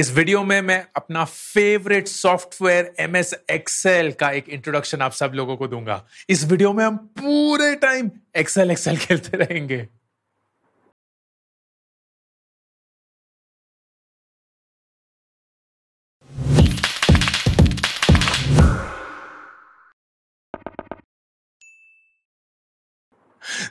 इस वीडियो में मैं अपना favourite software M S Excel का एक इंट्रोडक्शन आप सब लोगों को दूंगा इस वीडियो में हम पूरे टाइम एक्सेल एक्सेल खेलते रहेंगे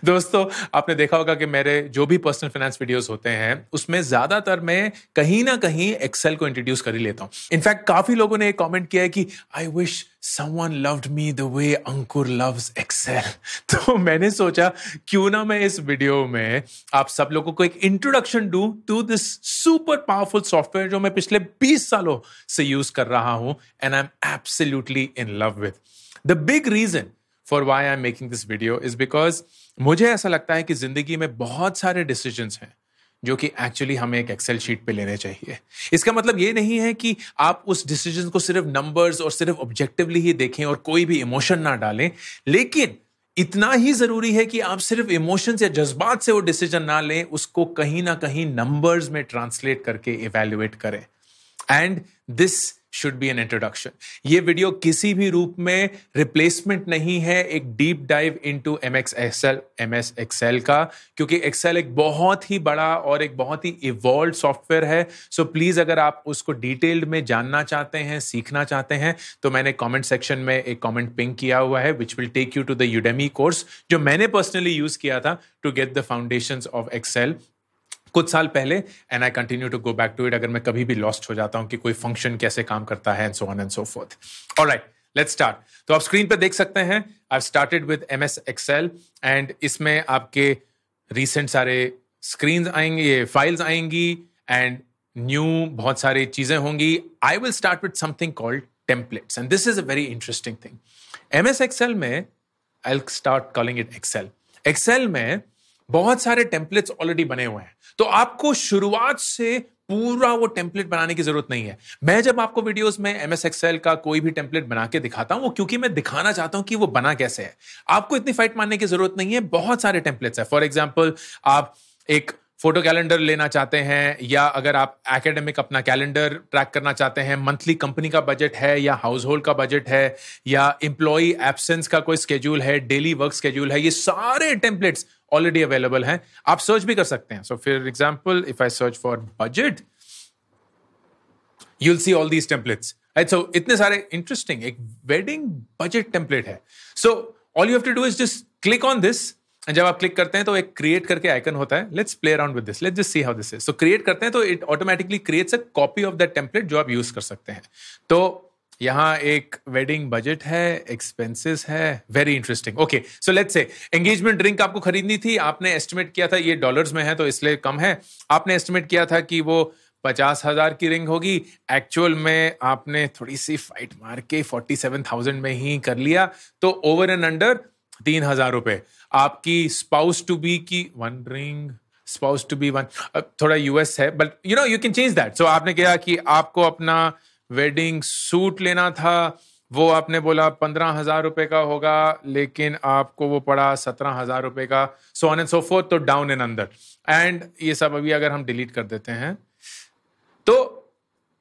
दोस्तों आपने देखा होगा कि मेरे जो भी पर्सनल फाइनेंस वीडियोस होते हैं उसमें ज्यादातर मैं कहीं ना कहीं एक्सेल को इंट्रोड्यूस कर ही लेता हूं इनफैक्ट काफी लोगों ने कमेंट किया है कि I wish someone loved me the way Ankur loves Excel तो मैंने सोचा क्यों ना मैं इस वीडियो में आप सब लोगों को एक introduction do to this super powerful software जो मैं पिछले 20 सालों से यूज कर रहा हूं and I am absolutely in love with the big reason for why I am making this video is because मुझे ऐसा लगता है कि ज़िंदगी में बहुत सारे डिसीजंस हैं जो कि एक्चुअली हमें एक एक्सेल शीट पे लेने चाहिए इसका मतलब ये नहीं है कि आप उस डिसीजन को सिर्फ नंबर्स और सिर्फ ऑब्जेक्टिवली ही देखें और कोई भी इमोशन ना डालें लेकिन इतना ही जरूरी है कि आप सिर्फ इमोशंस या जज्बात से वो डिसीजन ना लें उसको कहीं ना कहीं नंबर्स में ट्रांसलेट करके इवेल्युएट करें and this should be an introduction ये वीडियो किसी भी रूप में रिप्लेसमेंट नहीं है एक deep dive into M X Excel M S Excel का क्योंकि एक्सेल एक बहुत ही बड़ा और एक बहुत ही इवॉल्व सॉफ्टवेयर है सो so प्लीज़ अगर आप उसको डिटेल्ड में जानना चाहते हैं सीखना चाहते हैं तो मैंने कॉमेंट सेक्शन में एक कॉमेंट पिंक किया हुआ है which will take you to the Udemy course जो मैंने पर्सनली यूज़ किया था to get the foundation of Excel कुछ साल पहले and I continue to go back to it अगर मैं कभी भी लॉस्ट हो जाता हूं कि कोई फंक्शन कैसे काम करता है and so on and so forth और राइट लेट्स स्टार्ट तो आप स्क्रीन पर देख सकते हैं I started with M S Excel and इसमें आपके रिसेंट सारे स्क्रीन आएंगे ये फाइल्स आएंगी एंड न्यू बहुत सारी चीज़ें होंगी I will start with something called templates and this is a very interesting thing M S Excel में I start calling it Excel Excel में बहुत सारे टेम्पलेट्स ऑलरेडी बने हुए हैं तो आपको शुरुआत से पूरा वो टेम्पलेट बनाने की जरूरत नहीं है मैं जब आपको वीडियोस में एम एस एक्सएल का कोई भी टेम्पलेट बना के दिखाता हूं वो क्योंकि मैं दिखाना चाहता हूं कि वो बना कैसे है आपको इतनी फाइट मारने की जरूरत नहीं है बहुत सारे टेम्पलेट्स है फॉर एग्जाम्पल आप एक फोटो कैलेंडर लेना चाहते हैं या अगर आप एकेडमिक अपना कैलेंडर ट्रैक करना चाहते हैं मंथली कंपनी का बजट है या हाउस होल्ड का बजट है या इंप्लॉई एब्सेंस का कोई स्केड्यूल है डेली वर्क स्केड्यूल है ये सारे टेम्पलेट्स ऑलरेडी अवेलेबल हैं आप सर्च भी कर सकते हैं so for example if I search for budget you'll see all these templates so इतने सारे इंटरेस्टिंग एक वेडिंग बजट टेम्पलेट है so all you have to do is just click on this and जब आप क्लिक करते हैं तो एक क्रिएट करके आइकन होता है let's play around with this let's just see how this is so create करते हैं तो it automatically creates a copy of that template जो आप यूज कर सकते हैं तो यहाँ एक वेडिंग बजट है एक्सपेंसेस है very interesting okay so let's say engagement ring आपको खरीदनी थी आपने एस्टिमेट किया था ये डॉलर्स में है तो इसलिए कम है आपने एस्टिमेट किया था कि वो पचास हजार की रिंग होगी एक्चुअल में आपने थोड़ी सी फाइट मार के फोर्टी सेवन थाउजेंड में ही कर लिया तो ओवर एंड अंडर तीन हजार रुपये आपकी स्पाउस टू बी की one ring spouse to be one थोड़ा यूएस है but you know you can change that so आपने कहा कि आपको अपना वेडिंग सूट लेना था वो आपने बोला पंद्रह हजार रुपए का होगा लेकिन आपको वो पड़ा सत्रह हजार रुपए का so on and so forth तो डाउन एंड अंदर एंड ये सब अभी अगर हम डिलीट कर देते हैं तो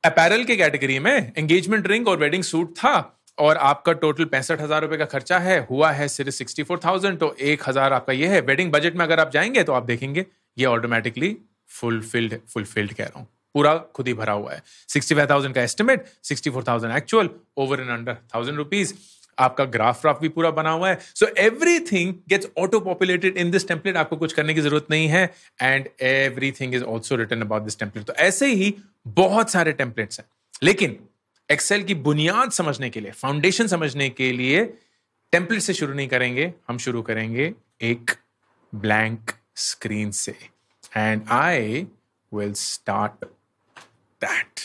अपैरल के कैटेगरी में एंगेजमेंट रिंग और वेडिंग सूट था और आपका टोटल पैंसठ हजार रुपए का खर्चा है हुआ है सिर्फ सिक्सटी फोर थाउजेंड तो एक हजार आपका ये है वेडिंग बजट में अगर आप जाएंगे तो आप देखेंगे ये ऑटोमेटिकली फुलफिल्ड फुलफिल्ड कह रहा हूं पूरा खुद ही भरा हुआ है सिक्सटी फाइव थाउजेंड का estimate sixty four thousand actual over and under thousand rupees आपका ग्राफ ग्राफ भी पूरा बना हुआ है so everything gets auto populated in this template आपको कुछ करने की जरूरत नहीं है and everything is also written about this template तो ऐसे ही बहुत सारे टेम्पलेट्स हैं लेकिन एक्सेल की बुनियाद समझने के लिए फाउंडेशन समझने के लिए टेम्पलेट से शुरू नहीं करेंगे हम शुरू करेंगे एक ब्लैंक स्क्रीन से and I will start that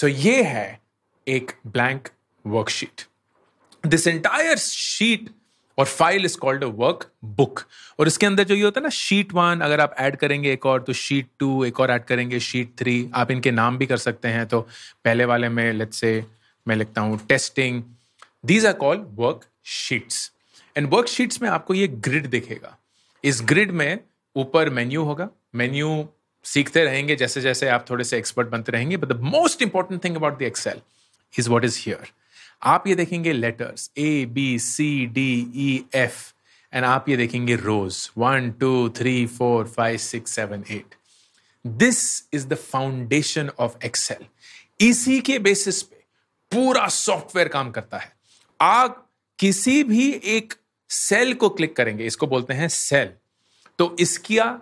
सो ये है एक blank worksheet this entire sheet और file is called a workbook और इसके अंदर जो ये होता है ना शीट वन अगर आप ऐड करेंगे एक और तो शीट टू एक और ऐड करेंगे शीट थ्री आप इनके नाम भी कर सकते हैं तो पहले वाले में लेट से मैं लिखता हूँ testing these are called worksheets and worksheets में आपको ये ग्रिड दिखेगा इस ग्रिड में ऊपर मेन्यू होगा मेन्यू सीखते रहेंगे जैसे जैसे आप थोड़े से एक्सपर्ट बनते रहेंगे but the most important thing about the Excel is what is here आप ये देखेंगे letters A B C D E F and आप ये देखेंगे rows one two three four five six seven eight this is the foundation of Excel इसी के basis पे पूरा सॉफ्टवेयर काम करता है आप किसी भी एक सेल को क्लिक करेंगे इसको बोलते हैं सेल तो इसका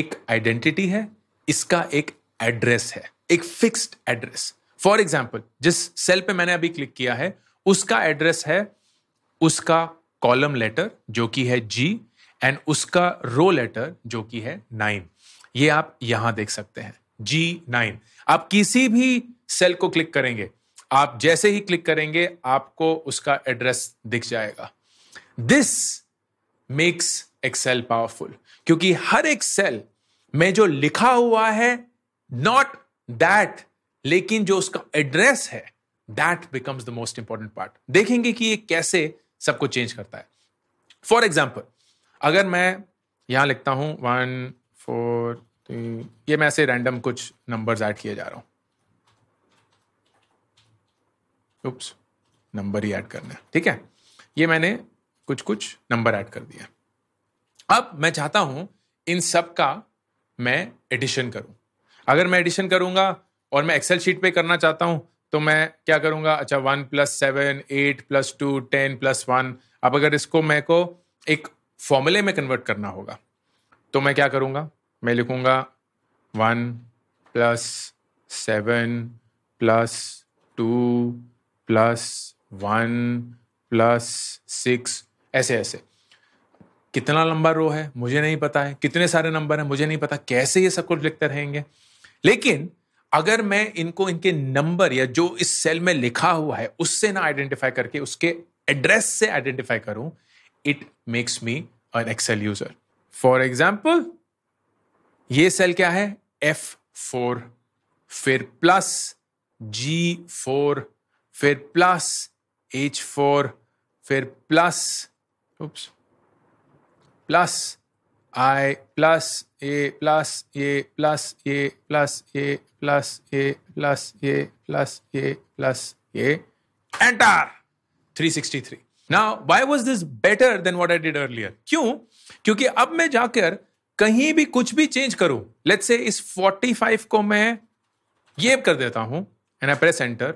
एक आइडेंटिटी है इसका एक एड्रेस है एक फिक्स्ड एड्रेस फॉर एग्जाम्पल जिस सेल पे मैंने अभी क्लिक किया है उसका एड्रेस है उसका कॉलम लेटर जो कि है जी एंड उसका रो लेटर जो कि है नाइन ये आप यहां देख सकते हैं जी नाइन आप किसी भी सेल को क्लिक करेंगे आप जैसे ही क्लिक करेंगे आपको उसका एड्रेस दिख जाएगा दिस मेक्स एक्सेल पावरफुल क्योंकि हर एक सेल में जो लिखा हुआ है नॉट दैट लेकिन जो उसका एड्रेस है that becomes the most important part देखेंगे कि ये कैसे सबको चेंज करता है फॉर एग्जाम्पल अगर मैं यहां लिखता हूं वन फोर थ्री ये मैं ऐसे रैंडम कुछ नंबर ऐड किए जा रहा हूं उप्स नंबर ही ऐड करना है ठीक है ये मैंने कुछ कुछ नंबर ऐड कर दिया अब मैं चाहता हूं इन सब का मैं एडिशन करूं अगर मैं एडिशन करूंगा और मैं एक्सेल शीट पे करना चाहता हूँ तो मैं क्या करूँगा अच्छा one plus seven eight plus two ten plus one अब अगर इसको मैं को एक फॉर्मूले में कन्वर्ट करना होगा तो मैं क्या करूँगा मैं लिखूँगा one plus seven plus two plus one plus six ऐसे ऐसे कितना लंबा रो है मुझे नहीं पता है कितने सारे नंबर हैं मुझे नहीं पता कैसे ये सब कुछ लिखते रहेंगे लेकिन अगर मैं इनको इनके नंबर या जो इस सेल में लिखा हुआ है उससे ना आइडेंटिफाई करके उसके एड्रेस से आइडेंटिफाई करूं it makes me an Excel user for example ये सेल क्या है एफ फोर फिर प्लस जी फोर फिर प्लस एच फोर फिर plus oops, plus I plus A plus A plus A plus A plus A plus A plus A plus A enter 363 now why was this better than what I did earlier क्यों क्योंकि अब मैं जाकर कहीं भी कुछ भी change करूं लेट्स से इस 45 को मैं ये कर देता हूं and I press enter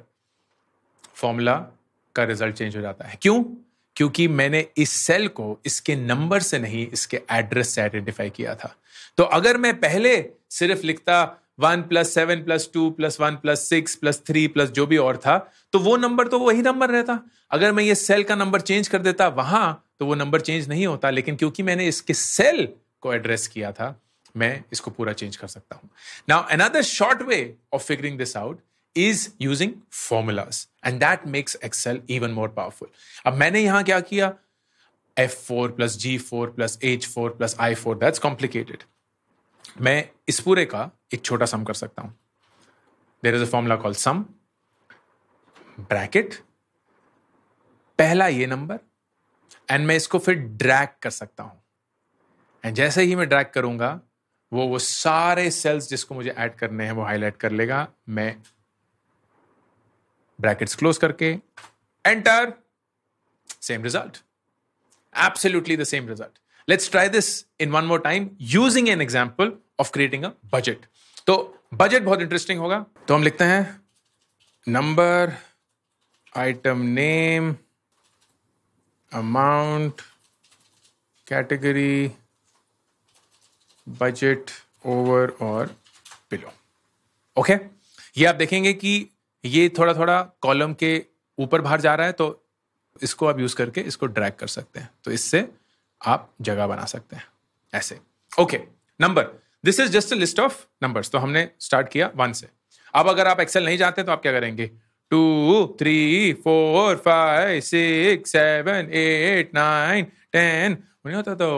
formula का रिजल्ट चेंज हो जाता है क्यों क्योंकि मैंने इस सेल को इसके नंबर से नहीं इसके एड्रेस से आइडेंटिफाई किया था तो अगर मैं पहले सिर्फ लिखता one plus seven plus two plus one plus six plus three plus जो भी और था तो वो नंबर तो वही नंबर रहता अगर मैं ये सेल का नंबर चेंज कर देता वहां तो वो नंबर चेंज नहीं होता लेकिन क्योंकि मैंने इसके सेल को एड्रेस किया था मैं इसको पूरा चेंज कर सकता हूं now another short way of figuring this out is using formulas and that makes Excel even more powerful अब मैंने यहां क्या किया F four plus G four plus H four plus I four that's complicated मैं इस पूरे का एक छोटा सम कर सकता हूं there is a formula call sum bracket पहला ये नंबर एंड मैं इसको फिर ड्रैग कर सकता हूं एंड जैसे ही मैं ड्रैग करूंगा वो वो सारे सेल्स जिसको मुझे ऐड करने हैं वो हाईलाइट कर लेगा मैं ब्रैकेट्स क्लोज करके enter same result absolutely the same result let's try this in one more time using an example of creating a budget तो बजट बहुत इंटरेस्टिंग होगा तो हम लिखते हैं number item name amount category budget over और below okay ये आप देखेंगे कि ये थोड़ा थोड़ा कॉलम के ऊपर बाहर जा रहा है तो इसको आप यूज़ करके इसको ड्रैग कर सकते हैं तो इससे आप जगह बना सकते हैं ऐसे okay number this is just list of numbers तो हमने स्टार्ट किया वन से अब अगर आप एक्सेल नहीं जानते तो आप क्या करेंगे two three four five six seven eight nine ten नहीं होता तो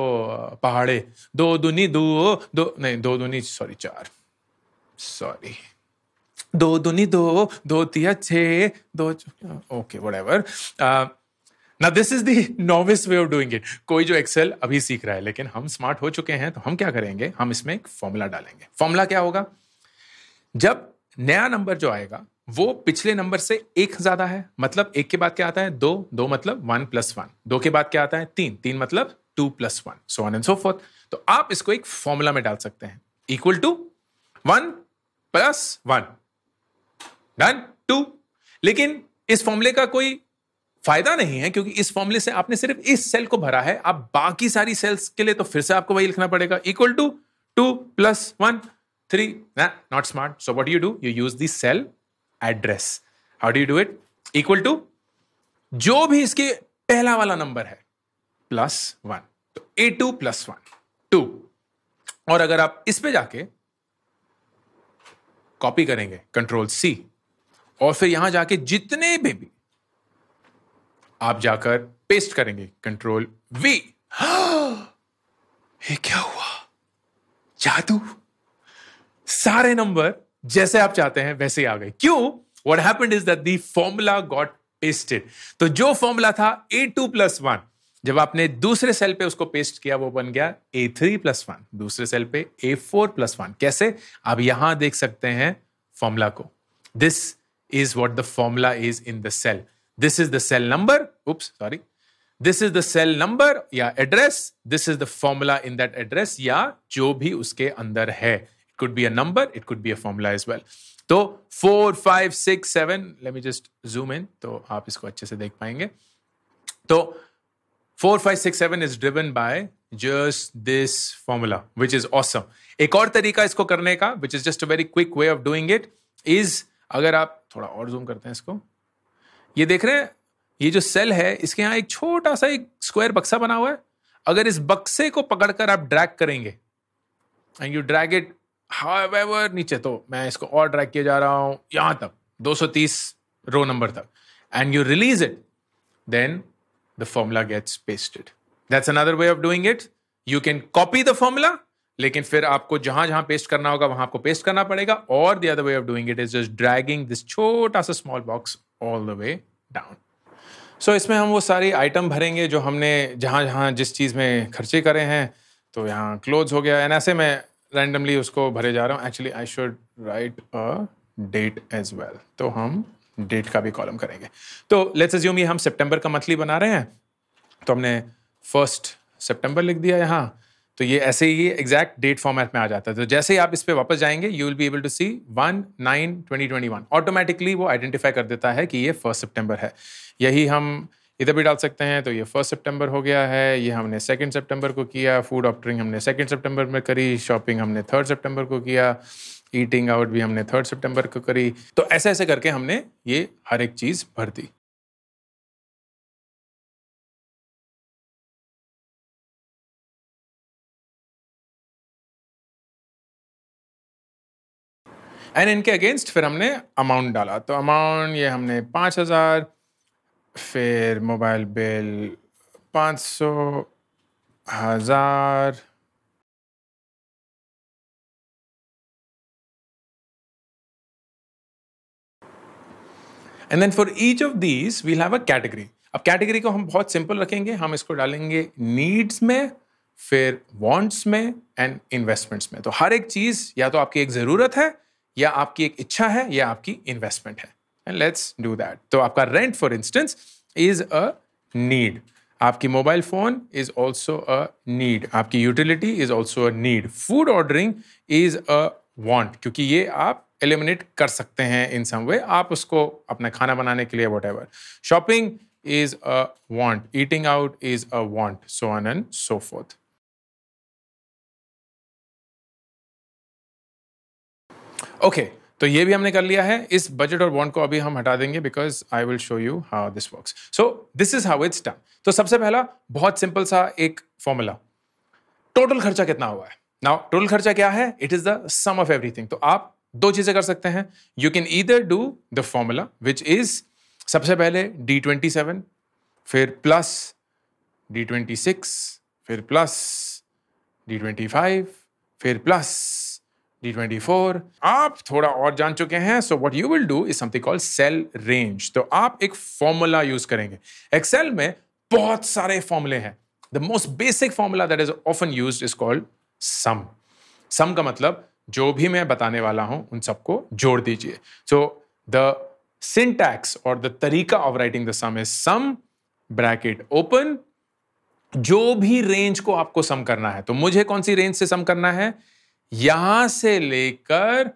पहाड़े दो दुनी दो दो नहीं दो दुनी सॉरी चार सॉरी दो दुनी दो दो तिया छः दो ओके वट एवर ना this is the novice way of doing it कोई जो एक्सेल अभी सीख रहा है लेकिन हम स्मार्ट हो चुके हैं तो हम क्या करेंगे हम इसमें एक फॉर्मूला डालेंगे फॉर्मूला क्या होगा जब नया नंबर जो आएगा वो पिछले नंबर से एक ज्यादा है मतलब एक के बाद क्या आता है दो दो मतलब वन प्लस वन दो के बाद क्या आता है तीन तीन मतलब two plus one so one and so forth तो आप इसको एक फॉर्मूला में डाल सकते हैं equal to one plus one done two लेकिन इस फॉर्मूले का कोई फायदा नहीं है क्योंकि इस फॉर्मूले से आपने सिर्फ इस सेल को भरा है आप बाकी सारी सेल्स के लिए तो फिर से आपको वही लिखना पड़ेगा equal to two plus one three not smart so what you do you use this cell address how do you do it equal to जो भी इसके पहला वाला नंबर है प्लस वन तो A two plus one two और अगर आप इस पे जाके कॉपी करेंगे कंट्रोल सी और फिर यहां जाके जितने भी आप जाकर पेस्ट करेंगे कंट्रोल वी ये क्या हुआ जादू सारे नंबर जैसे आप चाहते हैं वैसे ही आ गए क्यों what happen is that the formula got pasted तो जो फॉर्मूला था ए टू प्लस वन जब आपने दूसरे सेल पे उसको पेस्ट किया वो बन गया ए थ्री प्लस वन दूसरे सेल पे ए फोर प्लस वन कैसे आप यहां देख सकते हैं फॉर्मूला को this is what the formula is in the cell this is the cell number oops sorry this is the cell number या address this is the formula in that address या जो भी उसके अंदर है it could be a number it could be a formula as well तो four five six seven let me just zoom in तो आप इसको अच्छे से देख पाएंगे तो four five six seven is driven by just this formula which is awesome एक और तरीका इसको करने का which is just a very quick way of doing it is अगर आप थोड़ा और जूम करते हैं इसको ये देख रहे हैं ये जो सेल है इसके यहाँ एक छोटा सा एक स्क्वायर बक्सा बना हुआ है अगर इस बक्से को पकड़कर आप ड्रैग करेंगे and you drag it however नीचे तो मैं इसको और ड्रैग किया जा रहा हूं यहां तक 230 रो नंबर तक and you release it then the formula gets pasted that's another way of doing it you can copy the formula लेकिन फिर आपको जहां जहां पेस्ट करना होगा वहां आपको पेस्ट करना पड़ेगा और the other way of doing it is just dragging this छोटा सा small box all the way down so इसमें हम वो सारी आइटम भरेंगे जो हमने जहां जहां जिस चीज़ में खर्चे करे हैं तो यहाँ क्लोज हो गया एंड ऐसे में रैंडमली उसको भरे जा रहा हूँ actually I should write a date as well तो हम डेट का भी कॉलम करेंगे तो लेट्स अज्यूम ये हम सितंबर का मंथली बना रहे हैं तो हमने फर्स्ट सितंबर लिख दिया यहाँ तो ये ऐसे ही एग्जैक्ट डेट फॉर्मेट में आ जाता है तो जैसे ही आप इस पर वापस जाएंगे you will be able to see one nine twenty twenty one automatically वो आइडेंटिफाई कर देता है कि ये फर्स्ट सितंबर है यही हम इधर भी डाल सकते हैं तो ये फर्स्ट सितंबर हो गया है ये हमने सेकेंड सेप्टेम्बर को किया फूड ऑप्टरिंग हमने सेकेंड सेप्टेम्बर में करी शॉपिंग हमने थर्ड सेप्टेम्बर को किया ईटिंग आउट भी हमने थर्ड सेप्टेम्बर को करी तो ऐसे ऐसे करके हमने ये हर एक चीज़ भर दी एंड इनके अगेंस्ट फिर हमने अमाउंट डाला तो अमाउंट ये हमने पाँच हज़ार फिर मोबाइल बिल पाँच सौ हज़ार and then for each of these we'll have a category अब कैटेगरी को हम बहुत सिंपल रखेंगे हम इसको डालेंगे नीड्स में फिर वांट्स में एंड इन्वेस्टमेंट्स में तो हर एक चीज़ या तो आपकी एक ज़रूरत है या आपकी एक इच्छा है या आपकी इन्वेस्टमेंट है एंड लेट्स डू दैट तो आपका rent for instance is a need आपकी mobile phone is also a need आपकी utility is also a need food ordering is a want क्योंकि ये आप एलिमिनेट कर सकते हैं इन सम वे आप उसको अपना खाना बनाने के लिए whatever shopping is a want eating out is a want so on and so forth okay तो ये भी हमने कर लिया है इस बजट और बॉन्ड को अभी हम हटा देंगे because I will show you how this works so this is how it's done तो सबसे पहला बहुत सिंपल सा एक फॉर्मूला टोटल खर्चा कितना हुआ है नाउ टोटल खर्चा क्या है it is the sum of everything तो आप दो चीजें कर सकते हैं you can either do the formula which is सबसे पहले डी ट्वेंटी सेवन फिर प्लस डी ट्वेंटी सिक्स फिर प्लस डी ट्वेंटी फाइव फिर प्लस डी ट्वेंटी फोर आप थोड़ा और जान चुके हैं so what you will do is something call cell range तो आप एक फॉर्मूला यूज करेंगे एक्सेल में बहुत सारे फॉर्मूले हैं the most basic formula that is often use is called sum sum का मतलब जो भी मैं बताने वाला हूं उन सबको जोड़ दीजिए सो द सिंटैक्स और द तरीका of writing the sum is sum bracket open जो भी रेंज को आपको सम करना है तो मुझे कौन सी रेंज से सम करना है यहां से लेकर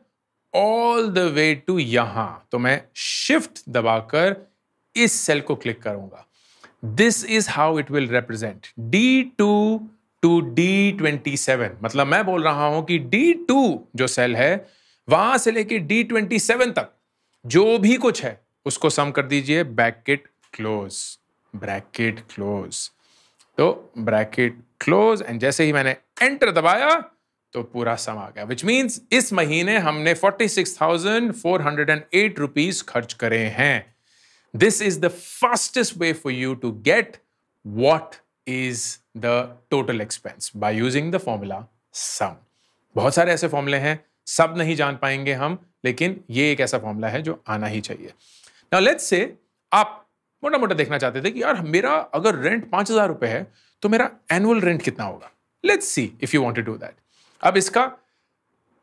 ऑल द वे टू यहां तो मैं शिफ्ट दबाकर इस सेल को क्लिक करूंगा this is how it will represent D two two D twenty seven मतलब मैं बोल रहा हूं कि डी टू जो सेल है वहां से लेकर डी ट्वेंटी सेवन तक जो भी कुछ है उसको सम कर दीजिए ब्रैकेट क्लोज ब्रैकेट क्लोज तो ब्रैकेट क्लोज एंड जैसे ही मैंने एंटर दबाया तो पूरा सम आ गया विच मीन्स इस महीने हमने forty six thousand four hundred and eight rupees खर्च करे हैं this is the fastest way for you to get what is the total expense by using the formula sum बहुत सारे ऐसे फॉर्मूले हैं सब नहीं जान पाएंगे हम लेकिन ये एक ऐसा फॉर्मूला है जो आना ही चाहिए नाउ लेट्स से आप मोटा मोटा देखना चाहते थे कि यार मेरा अगर रेंट पांच हज़ार रुपए है तो मेरा एनुअल रेंट कितना होगा let's see if you want to do that अब इसका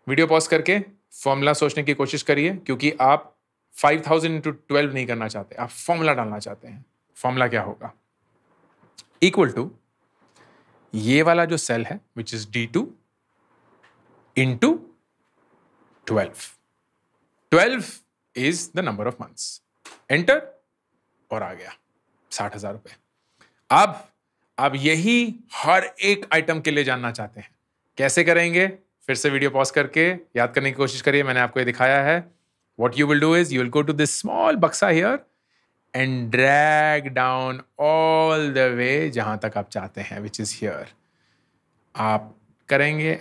वीडियो पॉज करके फॉर्मूला सोचने की कोशिश करिए क्योंकि आप 5000 थाउजेंड इंटू ट्वेल्व नहीं करना चाहते आप फॉर्मूला डालना चाहते हैं फॉर्मूला क्या होगा इक्वल टू ये वाला जो सेल है which is D two into twelve twelve is the number of months enter और आ गया साठ हजार रुपये अब आप यही हर एक आइटम के लिए जानना चाहते हैं कैसे करेंगे फिर से वीडियो पॉज करके याद करने की कोशिश करिए मैंने आपको ये दिखाया है what you will do is you will go to this small बक्सा here and drag down all the way जहां तक आप चाहते हैं विच इज हियर आप करेंगे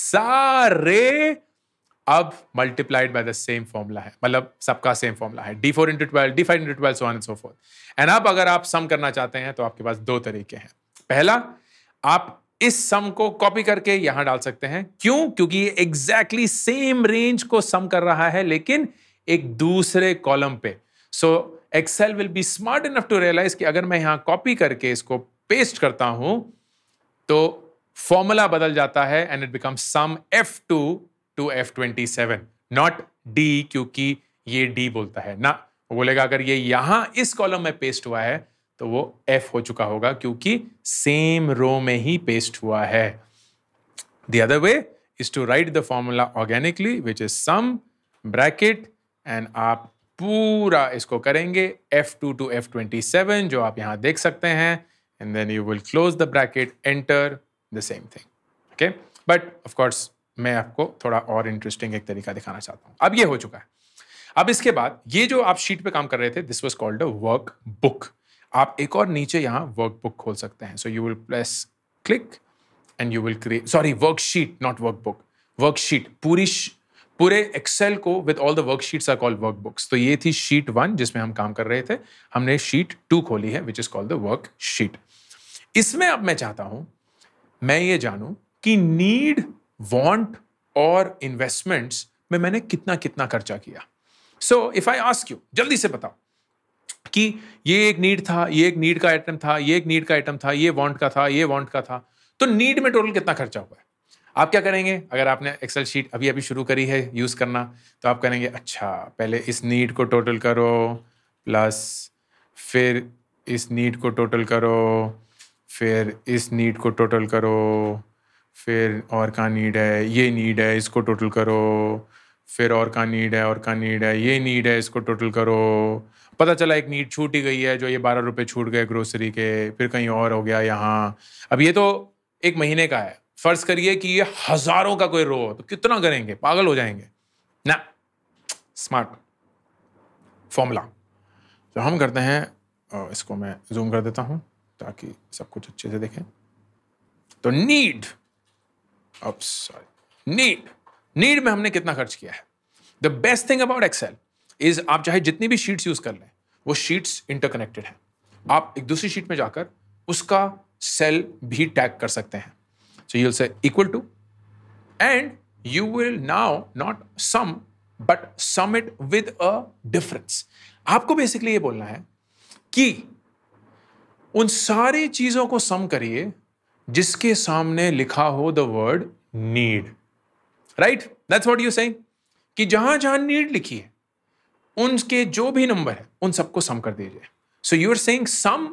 सारे अब multiplied by the same formula है मतलब सबका सेम फॉर्मूला है D four into twelve D five into twelve so and so fourth and अब अगर आप सम करना चाहते हैं तो आपके पास दो तरीके हैं पहला आप इस सम को कॉपी करके यहां डाल सकते हैं क्यों क्योंकि ये एग्जैक्टली सेम रेंज को सम कर रहा है लेकिन एक दूसरे कॉलम पे so Excel will be smart enough to realise कि अगर मैं यहां कॉपी करके इसको पेस्ट करता हूं तो फॉर्मूला बदल जाता है and it become sum F two two F twenty seven not D क्योंकि ये डी बोलता है ना बोलेगा अगर ये यहां इस कॉलम में पेस्ट हुआ है तो वो एफ हो चुका होगा क्योंकि सेम रो में ही पेस्ट हुआ है the other way is to write the formula organically which is sum bracket and आप पूरा इसको करेंगे F two two F twenty seven जो आप यहां देख सकते हैं and then you will close the bracket enter the same thing okay but of course मैं आपको थोड़ा और इंटरेस्टिंग एक तरीका दिखाना चाहता हूं अब ये हो चुका है अब इसके बाद ये जो आप शीट पे काम कर रहे थे this was called a workbook आप एक और नीचे यहाँ वर्कबुक खोल सकते हैं so you will press click and you will create sorry worksheet not workbook worksheet पूरी पूरे एक्सेल को with all the worksheets are called workbooks तो ये थी शीट वन जिसमें हम काम कर रहे थे हमने शीट टू खोली है which is called the worksheet इसमें अब मैं चाहता हूं मैं ये जानूं कि नीड वांट और इन्वेस्टमेंट्स में मैंने कितना कितना खर्चा किया so if I ask you जल्दी से बताओ कि ये एक नीड था ये एक नीड का आइटम था ये एक नीड का आइटम था ये वांट का था ये वांट का था तो नीड में टोटल कितना खर्चा हुआ है आप क्या करेंगे अगर आपने एक्सेल शीट अभी अभी शुरू करी है यूज़ करना तो आप करेंगे अच्छा पहले इस नीड को टोटल करो प्लस फिर इस नीड को टोटल करो फिर इस नीड को टोटल करो फिर और का नीड है ये नीड है इसको टोटल करो फिर और का नीड है और का नीड है ये नीड है इसको टोटल करो पता चला एक नीट छूट ही गई है जो ये बारह रुपये छूट गए ग्रोसरी के फिर कहीं और हो गया यहाँ अब ये तो एक महीने का है फर्ज करिए कि ये हजारों का कोई रो हो तो कितना करेंगे पागल हो जाएंगे ना स्मार्ट फॉर्मूला तो हम करते हैं इसको मैं जूम कर देता हूँ ताकि सब कुछ अच्छे से देखें तो नीड अब सॉरी नीड नीड में हमने कितना खर्च किया है the best thing about Excel is आप चाहे जितनी भी शीट्स यूज कर लें वो शीट्स इंटरकनेक्टेड हैं आप एक दूसरी शीट में जाकर उसका सेल भी टैग कर सकते हैं so you say equal to and you will now not sum but sum it with a difference आपको बेसिकली ये बोलना है कि उन सारी चीजों को सम करिए जिसके सामने लिखा हो the word need right that's what you saying कि जहां जहां नीड लिखी है उनके जो भी नंबर है उन सबको सम कर दीजिए so you are saying sum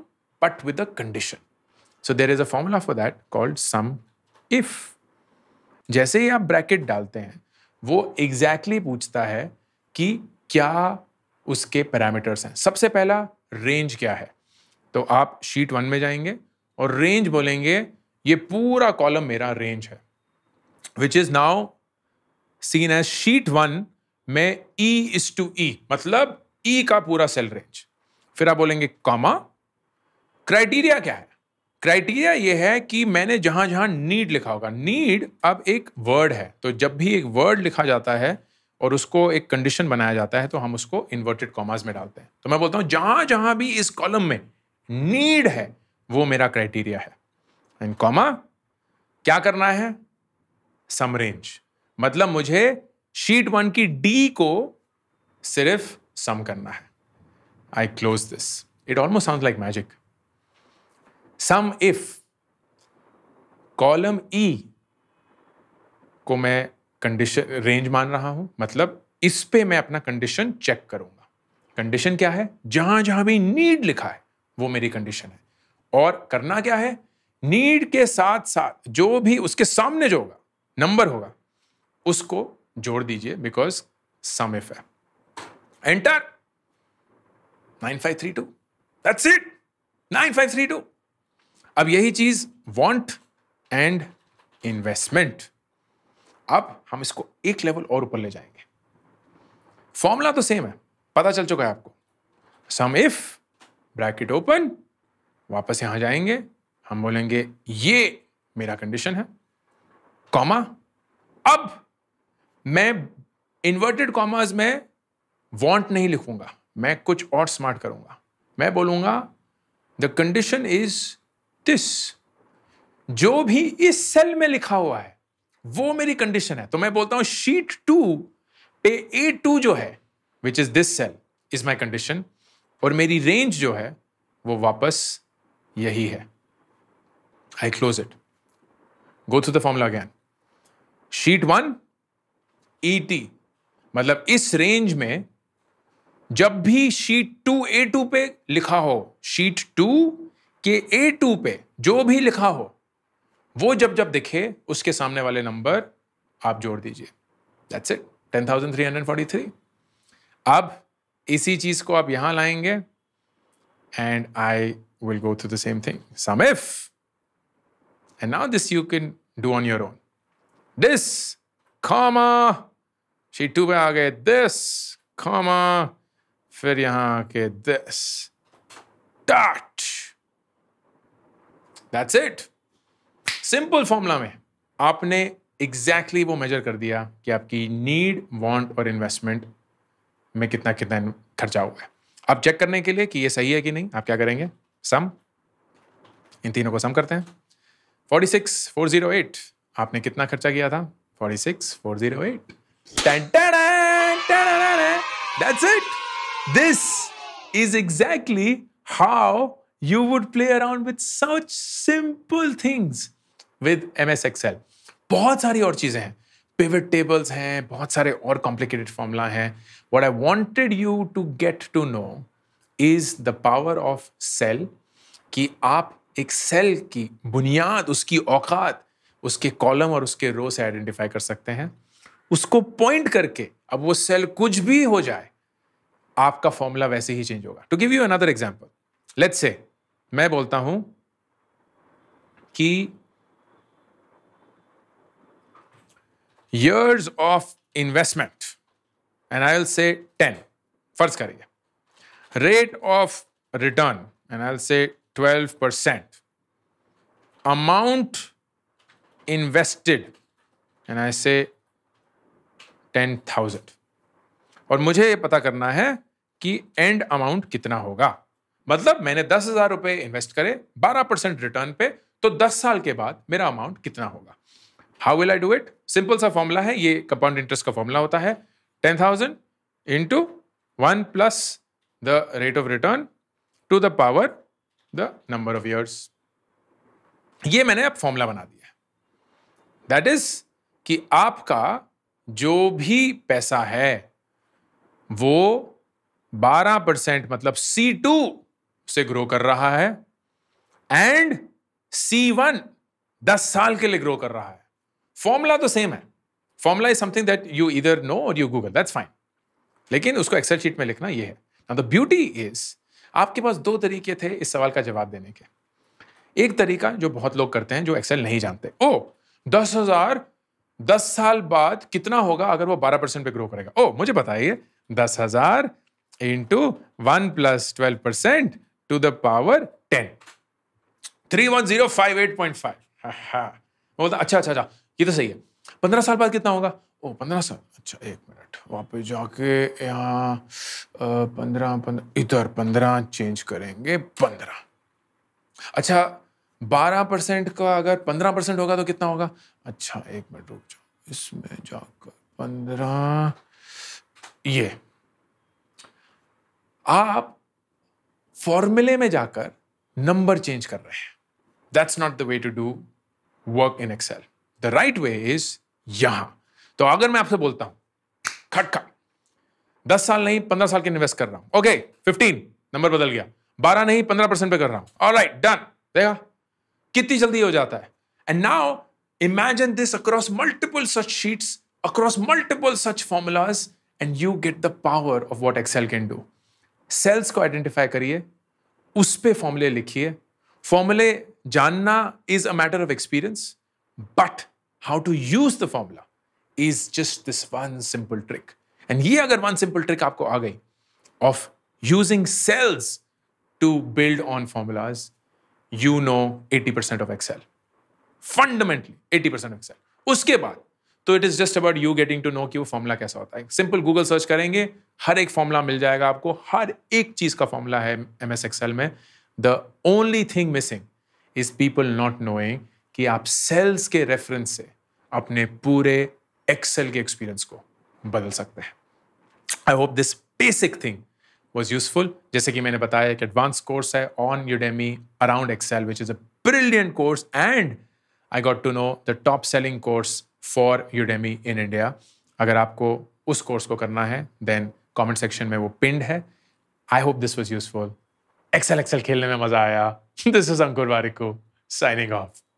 but with a condition so there is a formula for that called sum if जैसे ही आप ब्रैकेट डालते हैं वो एग्जैक्टली exactly पूछता है कि क्या उसके पैरामीटर्स हैं सबसे पहला रेंज क्या है तो आप शीट वन में जाएंगे और रेंज बोलेंगे ये पूरा कॉलम मेरा रेंज है which is now seen as sheet one में ई इज टू ई मतलब ई e का पूरा सेल रेंज फिर आप बोलेंगे कॉमा क्राइटेरिया क्या है क्राइटेरिया ये है कि मैंने जहां जहां नीड लिखा होगा नीड अब एक वर्ड है तो जब भी एक वर्ड लिखा जाता है और उसको एक कंडीशन बनाया जाता है तो हम उसको इन्वर्टेड कॉमाज में डालते हैं तो मैं बोलता हूं जहां जहां भी इस कॉलम में नीड है वो मेरा क्राइटेरिया है एंड कॉमा क्या करना है सम रेंज मतलब मुझे शीट वन की डी को सिर्फ सम करना है I close this it almost sound like magic sum if column E को मैं कंडीशन रेंज मान रहा हूं मतलब इस पे मैं अपना कंडीशन चेक करूंगा कंडीशन क्या है जहां जहां भी नीड लिखा है वो मेरी कंडीशन है और करना क्या है नीड के साथ साथ जो भी उसके सामने जो होगा नंबर होगा उसको जोड़ दीजिए बिकॉज सम इफ है enter nine five three two that's it nine five three two अब यही चीज वांट एंड इन्वेस्टमेंट अब हम इसको एक लेवल और ऊपर ले जाएंगे फॉर्मूला तो सेम है पता चल चुका है आपको सम इफ ब्रैकेट ओपन वापस यहां जाएंगे हम बोलेंगे ये मेरा कंडीशन है कॉमा अब मैं इन्वर्टेड कॉमर्स में वांट नहीं लिखूंगा मैं कुछ और स्मार्ट करूंगा मैं बोलूंगा द कंडीशन इज दिस जो भी इस सेल में लिखा हुआ है वो मेरी कंडीशन है तो मैं बोलता हूं शीट टू पे ए टू जो है which is this cell is my condition और मेरी रेंज जो है वो वापस यही है I close it go through the formula again sheet one ET e मतलब इस रेंज में जब भी शीट टू ए टू पे लिखा हो शीट टू के ए टू पे जो भी लिखा हो वो जब जब दिखे उसके सामने वाले नंबर आप जोड़ दीजिए that's it ten thousand three hundred forty three अब इसी चीज को आप यहां लाएंगे and I will go through the same thing sum if and now this you can do on your own this comma sheet two पे आ गए दिस कॉमा फिर यहां आके this dot that's it simple formula में आपने exactly exactly वो major कर दिया कि आपकी नीड वांट और इन्वेस्टमेंट में कितना कितना खर्चा हुआ है अब चेक करने के लिए कि ये सही है कि नहीं आप क्या करेंगे सम इन तीनों को सम करते हैं 46,408 आपने कितना खर्चा किया था 46,408 That's it. This is exactly how you would play around with such simple things with MS Excel. बहुत सारी और चीज़ें हैं पिवट टेबल्स हैं बहुत सारे और कॉम्प्लिकेटेड फॉर्मूला हैं what I wanted you to get to know is the power of cell कि आप एक सेल की बुनियाद उसकी औकात उसके कॉलम और उसके रो से आइडेंटिफाई कर सकते हैं उसको पॉइंट करके अब वो सेल कुछ भी हो जाए आपका फॉर्मूला वैसे ही चेंज होगा to give you another example let say मैं बोलता हूं कि years of investment and I will say ten फर्ज करिए rate of return and I will say twelve percent amount invested and I say ten thousand और मुझे ये पता करना है कि एंड अमाउंट कितना होगा मतलब मैंने दस हजार रुपए इन्वेस्ट करे बारह परसेंट रिटर्न पे तो दस साल के बाद मेरा अमाउंट कितना होगा how will I do it simple सा फॉर्मूला है ये कंपाउंड इंटरेस्ट का फॉर्मूला होता है ten thousand into one plus the rate of return to the power the number of years ये मैंने अब फॉर्मूला बना दिया दैट इज कि आपका जो भी पैसा है वो 12 परसेंट मतलब C2 से ग्रो कर रहा है एंड C1 10 साल के लिए ग्रो कर रहा है फॉर्मूला तो सेम है formula is something that you either know or you Google that's fine लेकिन उसको एक्सेल शीट में लिखना ये है द ब्यूटी इज आपके पास दो तरीके थे इस सवाल का जवाब देने के एक तरीका जो बहुत लोग करते हैं जो एक्सेल नहीं जानते ओ दस हजार दस साल बाद कितना होगा अगर वो बारह परसेंट पे ग्रो करेगा ओ मुझे बताइए दस हजार into one plus twelve percent to the power ten three one zero five eight point five बोलता अच्छा अच्छा अच्छा ये तो सही है पंद्रह साल बाद कितना होगा ओ पंद्रह साल अच्छा एक मिनट वापस जाके यहाँ पंद्रह पंद्रह इधर पंद्रह चेंज करेंगे पंद्रह अच्छा बारह परसेंट का अगर पंद्रह परसेंट होगा तो कितना होगा अच्छा एक मिनट रुक जाओ इसमें जाकर पंद्रह ये आप फॉर्मूले में जाकर नंबर चेंज कर रहे हैं that's not the way to do work in Excel the right way is यहां तो अगर मैं आपसे बोलता हूं खटखट दस साल नहीं पंद्रह साल के इन्वेस्ट कर रहा हूं ओके फिफ्टीन नंबर बदल गया बारह नहीं पंद्रह परसेंट पे कर रहा हूं ऑल राइट डन देखा कितनी जल्दी हो जाता है and now imagine this across multiple such sheets across multiple such formulas and you get the power of what Excel can do cells को आइडेंटिफाई करिए उस पर फॉर्मूले लिखिए फॉर्मूले जानना is a matter of experience but how to use the formula is just this one simple trick and ये अगर वन सिंपल ट्रिक आपको आ गई of using cells to build on formulas you know eighty percent of Excel fundamentally eighty percent Excel उसके बाद तो it is just about you getting to know कि वो फॉर्मूला कैसा होता है सिंपल गूगल सर्च करेंगे हर एक फॉर्मूला मिल जाएगा आपको हर एक चीज का फॉर्मूला है एम एस एक्सेल में the only thing missing is people not knowing कि आप सेल्स के रेफरेंस से अपने पूरे एक्सेल के एक्सपीरियंस को बदल सकते हैं I hope this basic thing was useful जैसे कि मैंने बताया कि एडवांस कोर्स है on Udemy around Excel which is a brilliant course and I got to know the top selling course for Udemy in India अगर आपको उस course को करना है देन कॉमेंट सेक्शन में वो पिंड है I hope this was useful Excel Excel खेलने में मजा आया this is Ankur Warikoo signing of